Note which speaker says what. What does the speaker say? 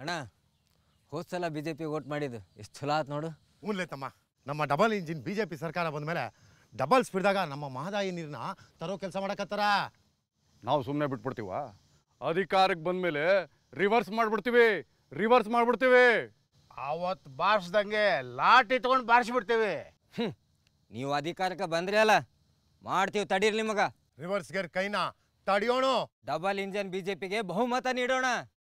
Speaker 1: ಅಣ್ಣ ಹೋದ್ಸಲ ಸಲ B J P vote ಮಾಡಿದ್ದು ಎಷ್ಟು ಚಲೋ ಆತು ನೋಡು ಹ್ಞೂನ್ಲೇ ತಮ್ಮ ನಮ್ಮ double engine B J P ಸರ್ಕಾರ ಬಂದ ಮೇಲೆ ಡಬಲ್ ಸ್ಪೀಡ್ದಾಗ ನಮ್ಮ ಮಹದಾಯಿ ನೀರನ್ನ ತರೋ ಕೆಲಸ ಮಾಡಕತ್ತಾರ ನಾವು ಸುಮ್ಮನೆ ಬಿಟ್ಬಿಡ್ತೀವ ಅಧಿಕಾರಕ್ಕೆ ಬಂದಮೇಲೆ ರಿವರ್ಸ್
Speaker 2: ಮಾಡಿಬಿಡ್ತೀವಿ ರಿವರ್ಸ್ ಮಾಡಿಬಿಡ್ತೀವಿ ಅವತ್ತು ಬಾರಿಸ್ದಂಗೆ ಲಾಟಿ ತೊಗೊಂಡು ಬಾರಿಸ್ಬಿಡ್ತೀವಿ ನೀವು ಅಧಿಕಾರಕ್ಕೆ ಬಂದ್ರಿ ಅಲ್ಲ ಮಾಡ್ತೀವಿ ತಡೀರಿ ನಿಮಗೆ ರಿವರ್ಸ್ ಗೇರ್ ಕೈನ ತಡಿಯೋಣ ಡಬಲ್ ಇಂಜನ್ ಬಿಜೆಪಿಗೆ ಬಹುಮತ ನೀಡೋಣ